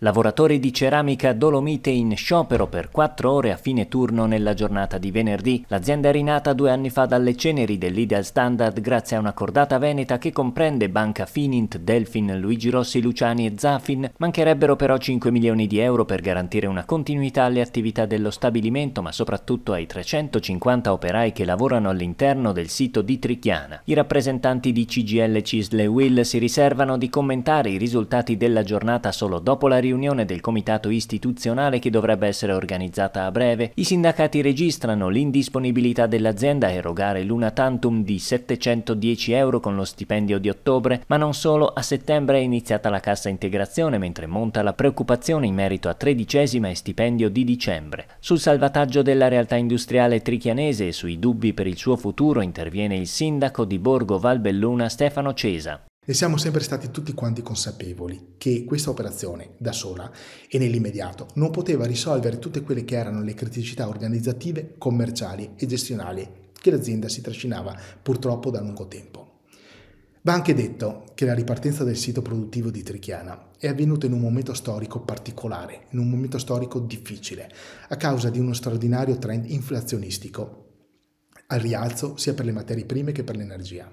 Lavoratori di ceramica Dolomite in sciopero per 4 ore a fine turno nella giornata di venerdì. L'azienda è rinata due anni fa dalle ceneri dell'Ideal Standard grazie a una cordata veneta che comprende Banca Finint, Delfin, Luigi Rossi, Luciani e Zafin. Mancherebbero però 5 milioni di euro per garantire una continuità alle attività dello stabilimento ma soprattutto ai 350 operai che lavorano all'interno del sito di Trichiana. I rappresentanti di CGL Cisle Will si riservano di commentare i risultati della giornata solo dopo la riunione del comitato istituzionale che dovrebbe essere organizzata a breve, i sindacati registrano l'indisponibilità dell'azienda a erogare l'una tantum di 710 euro con lo stipendio di ottobre, ma non solo, a settembre è iniziata la cassa integrazione mentre monta la preoccupazione in merito a tredicesima e stipendio di dicembre. Sul salvataggio della realtà industriale trichianese e sui dubbi per il suo futuro interviene il sindaco di Borgo Valbelluna Stefano Cesa. E siamo sempre stati tutti quanti consapevoli che questa operazione da sola e nell'immediato non poteva risolvere tutte quelle che erano le criticità organizzative, commerciali e gestionali che l'azienda si trascinava purtroppo da lungo tempo. Va anche detto che la ripartenza del sito produttivo di Trichiana è avvenuta in un momento storico particolare, in un momento storico difficile, a causa di uno straordinario trend inflazionistico al rialzo sia per le materie prime che per l'energia.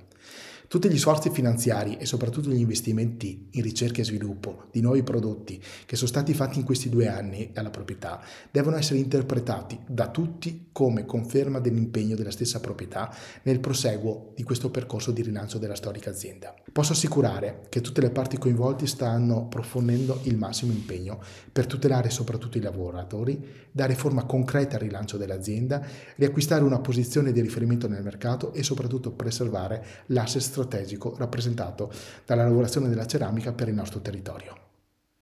Tutti gli sforzi finanziari e soprattutto gli investimenti in ricerca e sviluppo di nuovi prodotti che sono stati fatti in questi due anni alla proprietà devono essere interpretati da tutti come conferma dell'impegno della stessa proprietà nel proseguo di questo percorso di rilancio della storica azienda. Posso assicurare che tutte le parti coinvolte stanno approfondendo il massimo impegno per tutelare soprattutto i lavoratori, dare forma concreta al rilancio dell'azienda, riacquistare una posizione di riferimento nel mercato e soprattutto preservare l'asset strategico rappresentato dalla lavorazione della ceramica per il nostro territorio.